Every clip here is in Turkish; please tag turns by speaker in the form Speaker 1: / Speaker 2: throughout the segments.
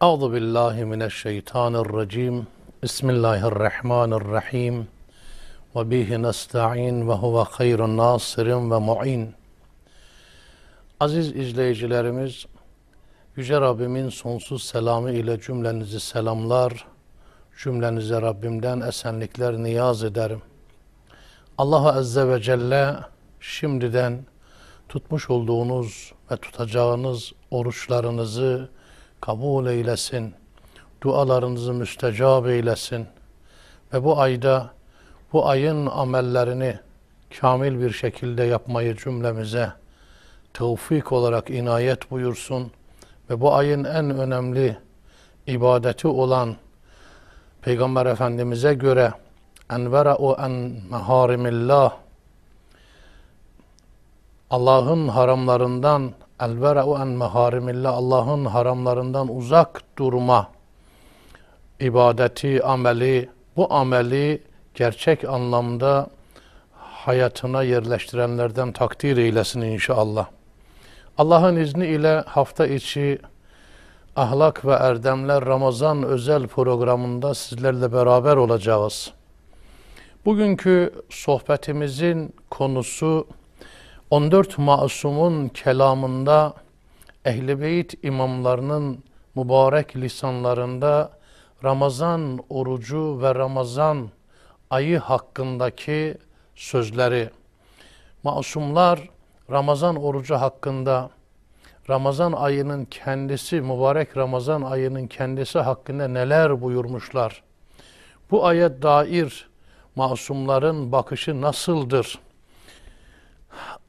Speaker 1: Euzu billahi mineşşeytanirracim. Bismillahirrahmanirrahim. Ve bihi nestaîn ve huve hayrun nasirin ve muin. Aziz izleyicilerimiz, Yüce Rabbimin sonsuz selamı ile cümlenizi selamlar, cümlenize Rabbimden esenlikler niyaz ederim. Allah Azze ve Celle şimdiden tutmuş olduğunuz ve tutacağınız oruçlarınızı, kabul eylesin. Dualarınızı müstecab eylesin. Ve bu ayda bu ayın amellerini kamil bir şekilde yapmayı cümlemize tevfik olarak inayet buyursun ve bu ayın en önemli ibadeti olan Peygamber Efendimiz'e göre envera'u en meharimillah Allah'ın haramlarından elbera'u en meharimillah Allah'ın haramlarından uzak durma ibadeti, ameli, bu ameli gerçek anlamda hayatına yerleştirenlerden takdir eylesin inşallah. Allah'ın izni ile hafta içi Ahlak ve Erdemler Ramazan özel programında sizlerle beraber olacağız. Bugünkü sohbetimizin konusu 14 masumun kelamında Ehl-i Beyt imamlarının mübarek lisanlarında Ramazan orucu ve Ramazan ayı hakkındaki sözleri. Masumlar Ramazan orucu hakkında Ramazan ayının kendisi, mübarek Ramazan ayının kendisi hakkında neler buyurmuşlar? Bu aya dair masumların bakışı nasıldır?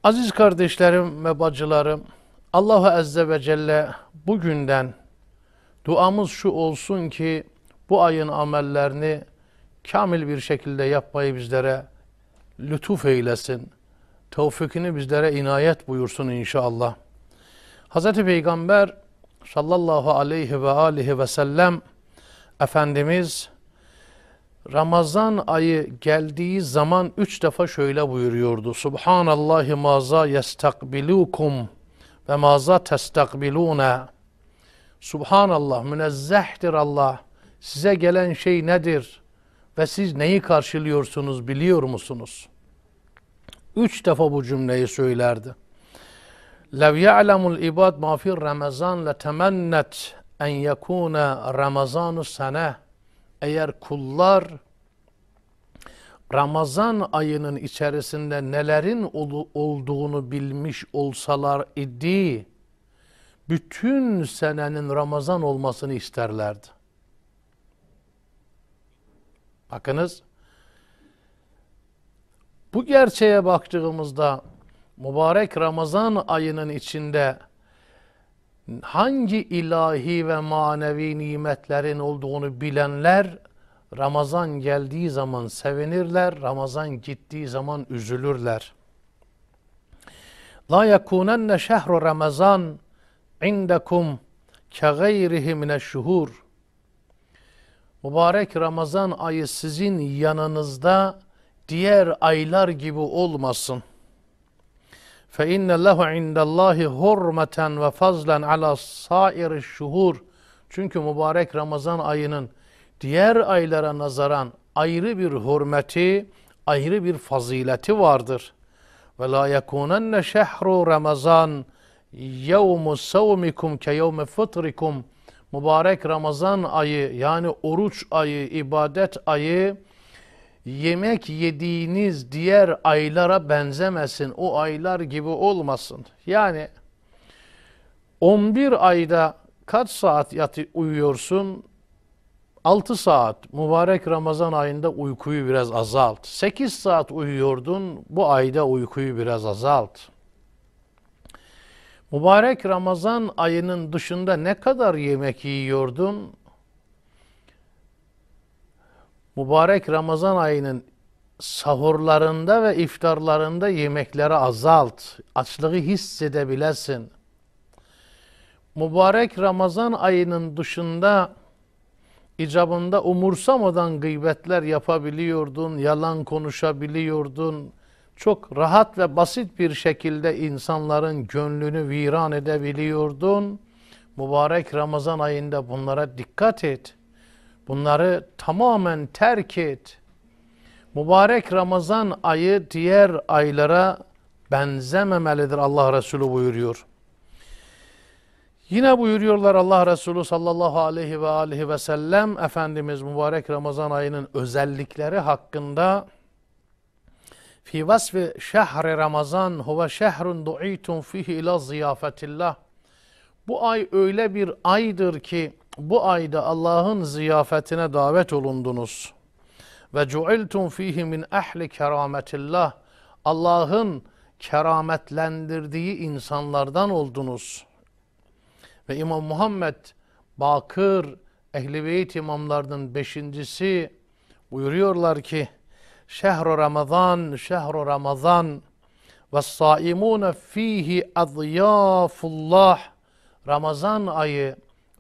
Speaker 1: Aziz kardeşlerim ve bacılarım, Allah Azze ve Celle bugünden duamız şu olsun ki bu ayın amellerini kamil bir şekilde yapmayı bizlere lütuf eylesin. Tevfikini bizlere inayet buyursun inşallah. Hz. Peygamber sallallahu aleyhi ve aleyhi ve sellem Efendimiz Ramazan ayı geldiği zaman üç defa şöyle buyuruyordu. Subhanallahi maza yestakbilukum ve maza testakbilune. Subhanallah münezzehtir Allah. Size gelen şey nedir? Ve siz neyi karşılıyorsunuz biliyor musunuz? Üç defa bu cümleyi söylerdi. لَوْ يَعْلَمُ Ibad Mafir فِي رَمَزَانْ لَتَمَنَّتْ en yekune ramazanu sene eğer kullar Ramazan ayının içerisinde nelerin ol olduğunu bilmiş olsalar idi, bütün senenin Ramazan olmasını isterlerdi. Bakınız, bu gerçeğe baktığımızda mübarek Ramazan ayının içinde hangi ilahi ve manevi nimetlerin olduğunu bilenler Ramazan geldiği zaman sevinirler, Ramazan gittiği zaman üzülürler. La yakunenne şehru Ramazan indekum ke gayrihi mineşşuhur. Mübarek Ramazan ayı sizin yanınızda diğer aylar gibi olmasın.'' fe inne lehu indallahi hurmeten ve fazlen ala sair şuhur. Çünkü mübarek Ramazan ayının diğer aylara nazaran ayrı bir hürmeti, ayrı bir fazileti vardır. Ve la yekunenne şehru Ramazan yevmu savmikum ke yevmi fıtrikum. Mübarek Ramazan ayı yani oruç ayı, ibadet ayı yemek yediğiniz diğer aylara benzemesin. O aylar gibi olmasın. Yani 11 ayda kaç saat yatı uyuyorsun? 6 saat mübarek Ramazan ayında uykuyu biraz azalt. 8 saat uyuyordun bu ayda uykuyu biraz azalt. Mübarek Ramazan ayının dışında ne kadar yemek yiyordun? mübarek Ramazan ayının sahurlarında ve iftarlarında yemekleri azalt. Açlığı hissedebilesin. Mübarek Ramazan ayının dışında icabında umursamadan gıybetler yapabiliyordun, yalan konuşabiliyordun. Çok rahat ve basit bir şekilde insanların gönlünü viran edebiliyordun. Mübarek Ramazan ayında bunlara dikkat et. Bunları tamamen terk et. Mübarek Ramazan ayı diğer aylara benzememelidir Allah Resulü buyuruyor. Yine buyuruyorlar Allah Resulü sallallahu aleyhi ve aleyhi ve sellem Efendimiz mübarek Ramazan ayının özellikleri hakkında Fi vasfi şehri Ramazan huve şehrun du'itun fihi ila ziyafetillah Bu ay öyle bir aydır ki bu ayda Allah'ın ziyafetine davet olundunuz. Ve cu'iltum fihi min ehli kerametillah. Allah'ın kerametlendirdiği insanlardan oldunuz. Ve İmam Muhammed Bakır Ehli Beyt imamlarının beşincisi buyuruyorlar ki Şehru Ramazan, Şehru Ramazan ve saimune fihi adyafullah Ramazan ayı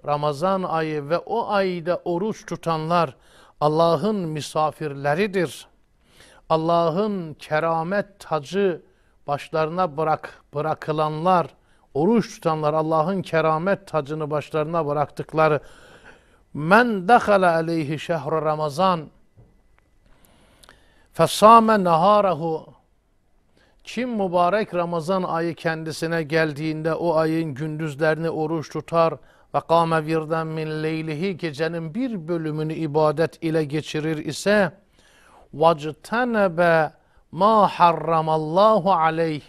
Speaker 1: Ramazan ayı ve o ayda oruç tutanlar Allah'ın misafirleridir. Allah'ın keramet tacı başlarına bırak bırakılanlar, oruç tutanlar Allah'ın keramet tacını başlarına bıraktıkları men dakhala aleyhi şehru ramazan fesame naharehu kim mübarek Ramazan ayı kendisine geldiğinde o ayın gündüzlerini oruç tutar, ve kâme virden min leylihi gecenin bir bölümünü ibadet ile geçirir ise vactenebe ma harramallahu aleyh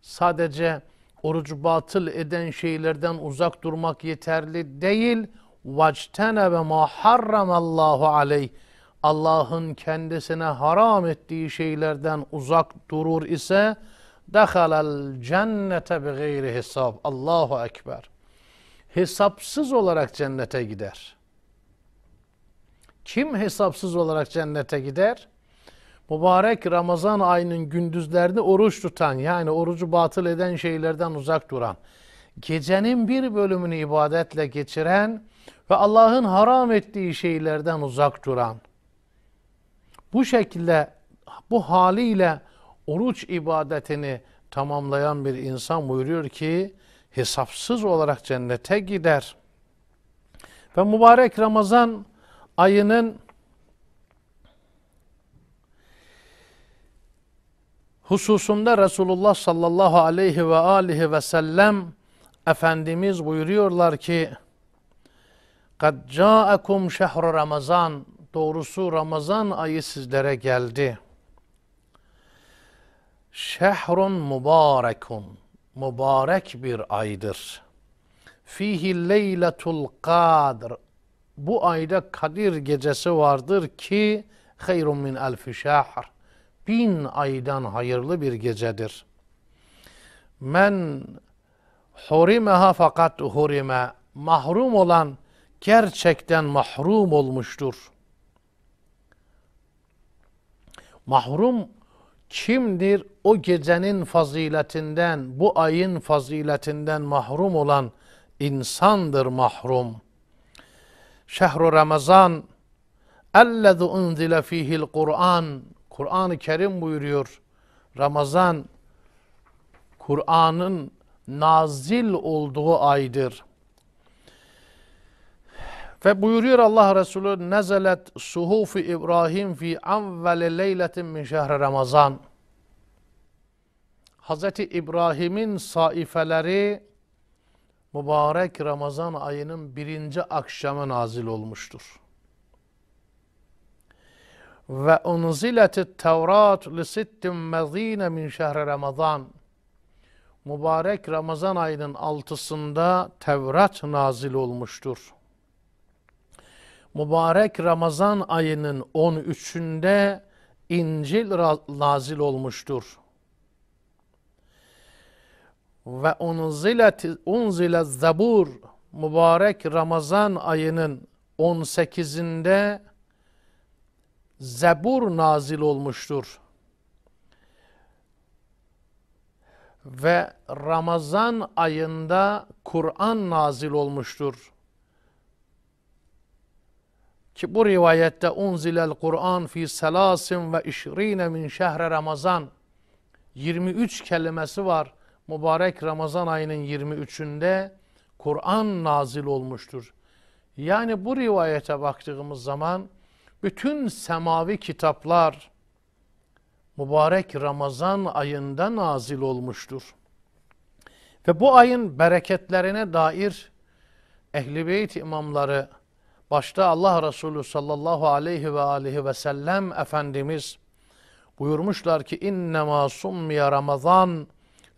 Speaker 1: sadece orucu batıl eden şeylerden uzak durmak yeterli değil vactenebe ma harramallahu aleyh Allah'ın kendisine haram ettiği şeylerden uzak durur ise dehalel cennete bi gayri hesab Allahu ekber hesapsız olarak cennete gider. Kim hesapsız olarak cennete gider? Mübarek Ramazan ayının gündüzlerini oruç tutan yani orucu batıl eden şeylerden uzak duran, gecenin bir bölümünü ibadetle geçiren ve Allah'ın haram ettiği şeylerden uzak duran. Bu şekilde bu haliyle oruç ibadetini tamamlayan bir insan buyuruyor ki hesapsız olarak cennete gider. Ve mübarek Ramazan ayının hususunda Resulullah sallallahu aleyhi ve alihi ve sellem Efendimiz buyuruyorlar ki قَدْ جَاءَكُمْ شَهْرُ رَمَزَانِ Doğrusu Ramazan ayı sizlere geldi. Şehrun mübarekun mübarek bir aydır. Fihi leyletul kadr. Bu ayda Kadir gecesi vardır ki hayrun min elfi şahr. Bin aydan hayırlı bir gecedir. Men hurimeha fakat hurime. Mahrum olan gerçekten mahrum olmuştur. Mahrum Kimdir o gecenin faziletinden, bu ayın faziletinden mahrum olan insandır mahrum. Şehru Ramazan ellezü unzile fihil Kur'an. Kur'an-ı Kerim buyuruyor. Ramazan Kur'an'ın nazil olduğu aydır. Ve buyuruyor Allah Resulü nezelet suhufi İbrahim fi anveli leyletin min şehri Ramazan. Hazreti İbrahim'in saifeleri mübarek Ramazan ayının birinci akşamı nazil olmuştur. Ve unzileti tevrat li sittin mezine min şehri Ramazan. Mübarek Ramazan ayının altısında Tevrat nazil olmuştur mübarek Ramazan ayının 13'ünde İncil nazil olmuştur. Ve unzile Zebur mübarek Ramazan ayının 18'inde Zebur nazil olmuştur. Ve Ramazan ayında Kur'an nazil olmuştur. Ki bu rivayette unzilel Kur'an fi selasin ve işrine min şehre Ramazan 23 kelimesi var. Mübarek Ramazan ayının 23'ünde Kur'an nazil olmuştur. Yani bu rivayete baktığımız zaman bütün semavi kitaplar mübarek Ramazan ayında nazil olmuştur. Ve bu ayın bereketlerine dair Ehl-i Beyt imamları Başta Allah Resulü sallallahu aleyhi ve aleyhi ve sellem Efendimiz buyurmuşlar ki innema summiye ramazan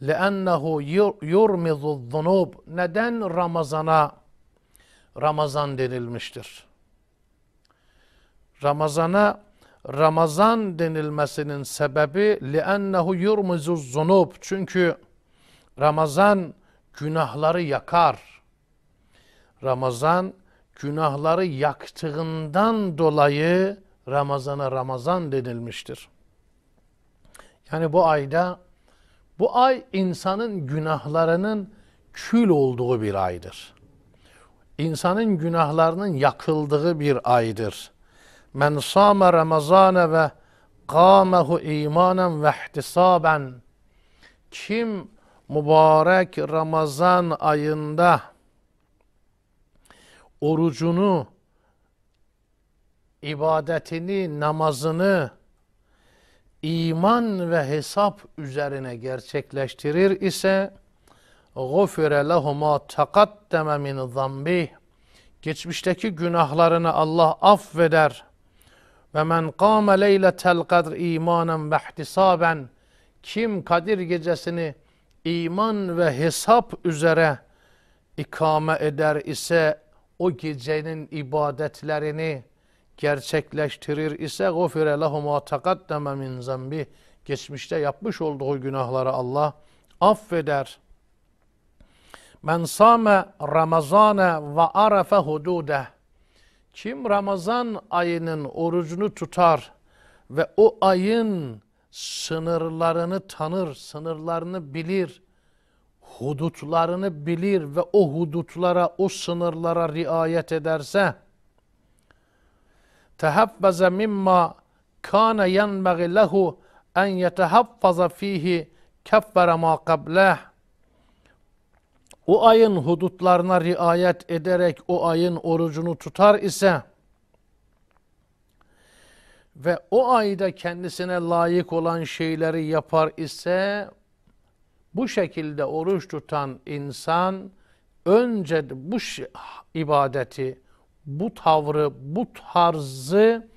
Speaker 1: leennehu yurmizu zunub neden Ramazan'a Ramazan denilmiştir? Ramazan'a Ramazan denilmesinin sebebi leennehu yurmizu zunub çünkü Ramazan günahları yakar. Ramazan günahları yaktığından dolayı Ramazan'a Ramazan denilmiştir. Yani bu ayda bu ay insanın günahlarının kül olduğu bir aydır. İnsanın günahlarının yakıldığı bir aydır. Men sâme Ramazane ve kâmehu imanen ve ihtisaben. Kim mübarek Ramazan ayında orucunu, ibadetini, namazını iman ve hesap üzerine gerçekleştirir ise غُفِرَ لَهُمَا تَقَدَّمَ مِنْ ذَنْبِهِ Geçmişteki günahlarını Allah affeder. Ve men kâme leyletel kadr imanen ve Kim Kadir gecesini iman ve hesap üzere ikame eder ise o gecenin ibadetlerini gerçekleştirir ise gofire lehuma takaddeme min zembi geçmişte yapmış olduğu günahları Allah affeder. Men same ramazane ve arafe hudude kim Ramazan ayının orucunu tutar ve o ayın sınırlarını tanır, sınırlarını bilir, hudutlarını bilir ve o hudutlara, o sınırlara riayet ederse tehaffaza mimma kana yenbagi lehu en yetehaffaza fihi keffere ma kableh o ayın hudutlarına riayet ederek o ayın orucunu tutar ise ve o ayda kendisine layık olan şeyleri yapar ise bu şekilde oruç tutan insan önce bu ibadeti, bu tavrı, bu tarzı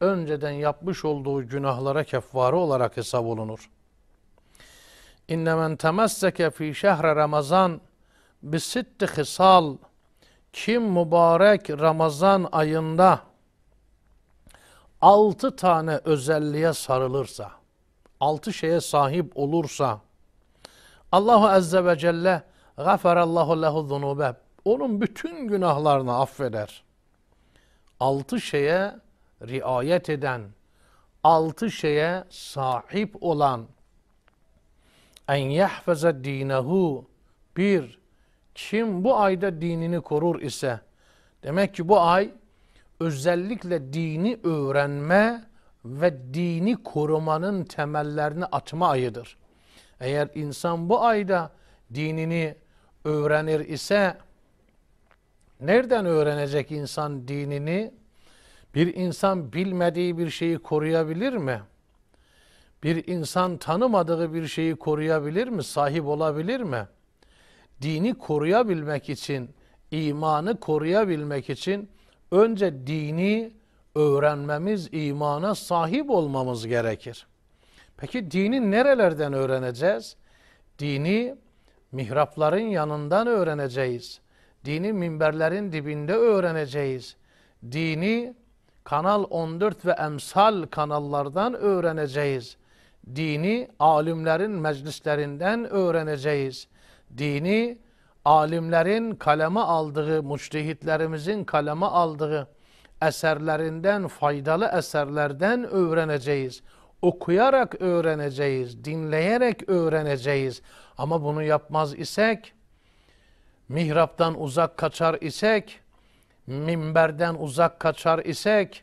Speaker 1: önceden yapmış olduğu günahlara kefvarı olarak hesap olunur. İnne men temesseke fi şehre Ramazan bi sitti hisal kim mübarek Ramazan ayında altı tane özelliğe sarılırsa, altı şeye sahip olursa, Allahu Azze ve Celle gafarallahu lehu zunube onun bütün günahlarını affeder. Altı şeye riayet eden, altı şeye sahip olan en yahfaza dinehu bir kim bu ayda dinini korur ise demek ki bu ay özellikle dini öğrenme ve dini korumanın temellerini atma ayıdır. Eğer insan bu ayda dinini öğrenir ise nereden öğrenecek insan dinini? Bir insan bilmediği bir şeyi koruyabilir mi? Bir insan tanımadığı bir şeyi koruyabilir mi? Sahip olabilir mi? Dini koruyabilmek için, imanı koruyabilmek için önce dini öğrenmemiz, imana sahip olmamız gerekir. Peki dini nerelerden öğreneceğiz? Dini mihrapların yanından öğreneceğiz. Dini minberlerin dibinde öğreneceğiz. Dini Kanal 14 ve emsal kanallardan öğreneceğiz. Dini alimlerin meclislerinden öğreneceğiz. Dini alimlerin kaleme aldığı, müçtehitlerimizin kaleme aldığı eserlerinden, faydalı eserlerden öğreneceğiz okuyarak öğreneceğiz, dinleyerek öğreneceğiz. Ama bunu yapmaz isek, mihraptan uzak kaçar isek, minberden uzak kaçar isek,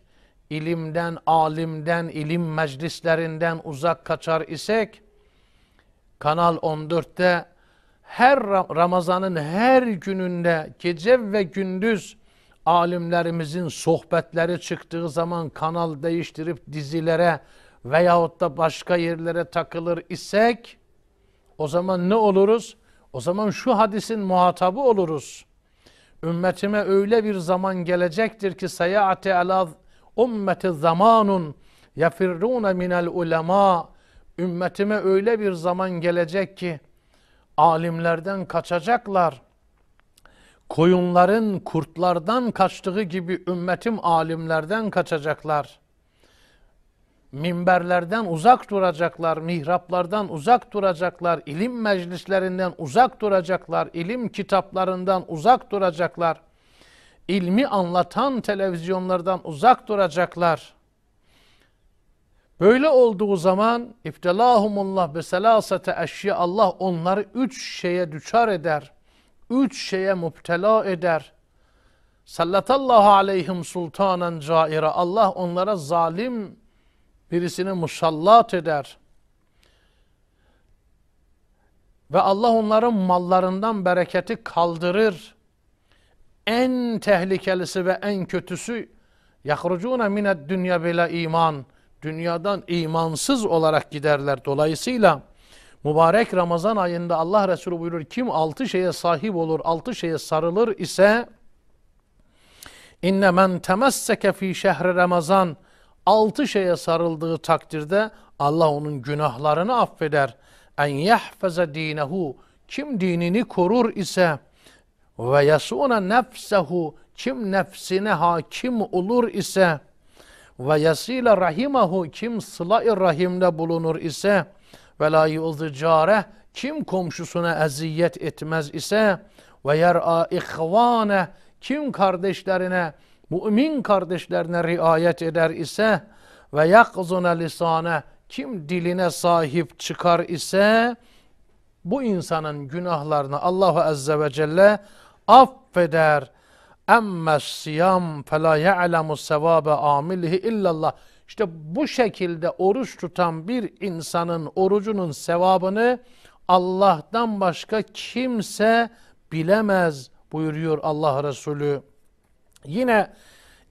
Speaker 1: ilimden, alimden, ilim meclislerinden uzak kaçar isek, Kanal 14'te her Ramazan'ın her gününde gece ve gündüz alimlerimizin sohbetleri çıktığı zaman kanal değiştirip dizilere veyahut da başka yerlere takılır isek o zaman ne oluruz? O zaman şu hadisin muhatabı oluruz. Ümmetime öyle bir zaman gelecektir ki seyaate ala ümmeti zamanun yafirrune minel ulema ümmetime öyle bir zaman gelecek ki alimlerden kaçacaklar. Koyunların kurtlardan kaçtığı gibi ümmetim alimlerden kaçacaklar.'' minberlerden uzak duracaklar, mihraplardan uzak duracaklar, ilim meclislerinden uzak duracaklar, ilim kitaplarından uzak duracaklar, ilmi anlatan televizyonlardan uzak duracaklar. Böyle olduğu zaman iftilahumullah be selasete eşya Allah onları üç şeye düçar eder. Üç şeye müptela eder. Sallatallahu aleyhim sultanen caire Allah onlara zalim birisini musallat eder. Ve Allah onların mallarından bereketi kaldırır. En tehlikelisi ve en kötüsü yakrucuna mined dünya bile iman. Dünyadan imansız olarak giderler. Dolayısıyla mübarek Ramazan ayında Allah Resulü buyurur kim altı şeye sahip olur, altı şeye sarılır ise inne men temesseke fi şehri Ramazan.'' altı şeye sarıldığı takdirde Allah onun günahlarını affeder. En yahfaza dinehu kim dinini korur ise ve yasuna nefsehu kim nefsine hakim olur ise ve yasile rahimahu kim sıla-i rahimde bulunur ise ve la yu'zicare kim komşusuna eziyet etmez ise ve yer'a ihvane kim kardeşlerine mümin kardeşlerine riayet eder ise ve yakzuna lisane kim diline sahip çıkar ise bu insanın günahlarını Allahu Azze ve Celle affeder. Emme siyam fela ya'lemu sevabe amilihi illallah. İşte bu şekilde oruç tutan bir insanın orucunun sevabını Allah'tan başka kimse bilemez buyuruyor Allah Resulü. Yine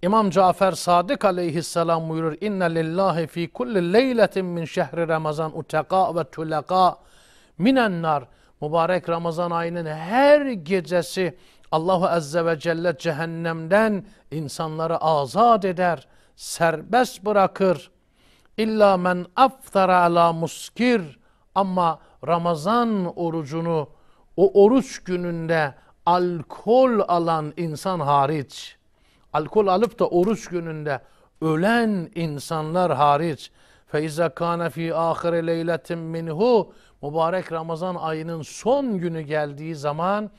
Speaker 1: İmam Cafer Sadık aleyhisselam buyurur inna lillahi fi kulli leyletin min şehri ramazan uteka ve tuleka minennar mübarek Ramazan ayının her gecesi Allahu Azze ve Celle cehennemden insanları azat eder, serbest bırakır. İlla men aftara ala muskir ama Ramazan orucunu o oruç gününde alkol alan insan hariç.'' alkol alıp da oruç gününde ölen insanlar hariç feiza kana fi ahire leyletin minhu mübarek Ramazan ayının son günü geldiği zaman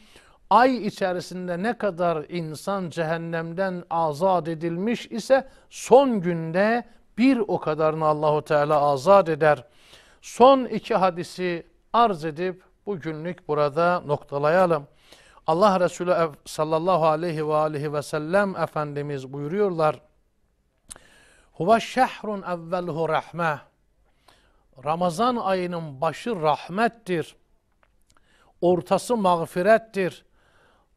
Speaker 1: ay içerisinde ne kadar insan cehennemden azat edilmiş ise son günde bir o kadarını Allahu Teala azat eder. Son iki hadisi arz edip bugünlük burada noktalayalım. Allah Resulü sallallahu aleyhi ve aleyhi ve sellem Efendimiz buyuruyorlar. Huve şehrun evvelhu rahme. Ramazan ayının başı rahmettir. Ortası mağfirettir.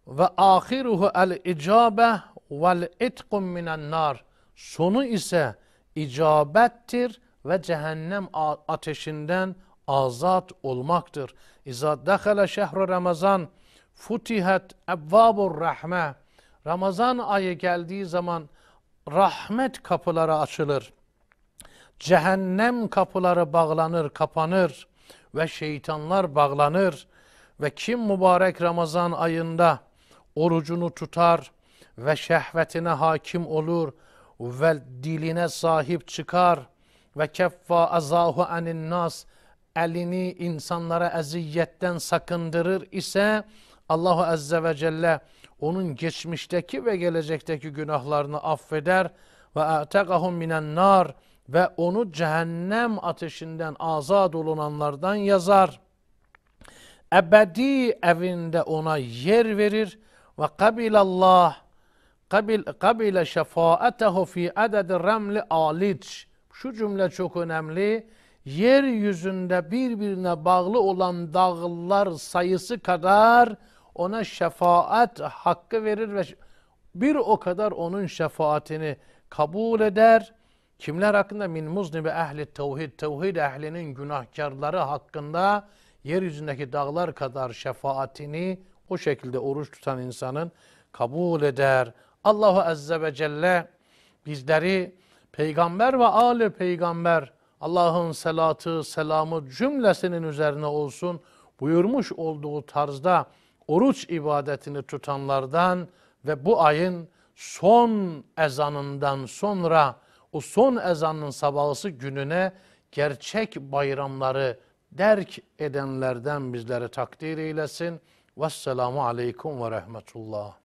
Speaker 1: Ve ahiruhu el icabe vel itkum minen nar. Sonu ise icabettir ve cehennem ateşinden azat olmaktır. İza dekhala şehru Ramazan futihat ebvabur rahme Ramazan ayı geldiği zaman rahmet kapıları açılır. Cehennem kapıları bağlanır, kapanır ve şeytanlar bağlanır ve kim mübarek Ramazan ayında orucunu tutar ve şehvetine hakim olur ve diline sahip çıkar ve keffa azahu anin nas elini insanlara eziyetten sakındırır ise Allahu Azze ve Celle onun geçmişteki ve gelecekteki günahlarını affeder ve a'tegahum minen nar ve onu cehennem ateşinden azad olunanlardan yazar. Ebedi evinde ona yer verir ve kabilallah kabil kabile şefaatehu fi adad remli alic. Şu cümle çok önemli. Yeryüzünde birbirine bağlı olan dağlar sayısı kadar ona şefaat hakkı verir ve bir o kadar onun şefaatini kabul eder. Kimler hakkında? Min muznibi ehli tevhid. Tevhid ehlinin günahkarları hakkında yeryüzündeki dağlar kadar şefaatini o şekilde oruç tutan insanın kabul eder. Allahu Azze ve Celle bizleri peygamber ve âli peygamber Allah'ın selatı, selamı cümlesinin üzerine olsun buyurmuş olduğu tarzda oruç ibadetini tutanlardan ve bu ayın son ezanından sonra o son ezanın sabahısı gününe gerçek bayramları derk edenlerden bizlere takdir eylesin. Vesselamu aleyküm ve rahmetullah.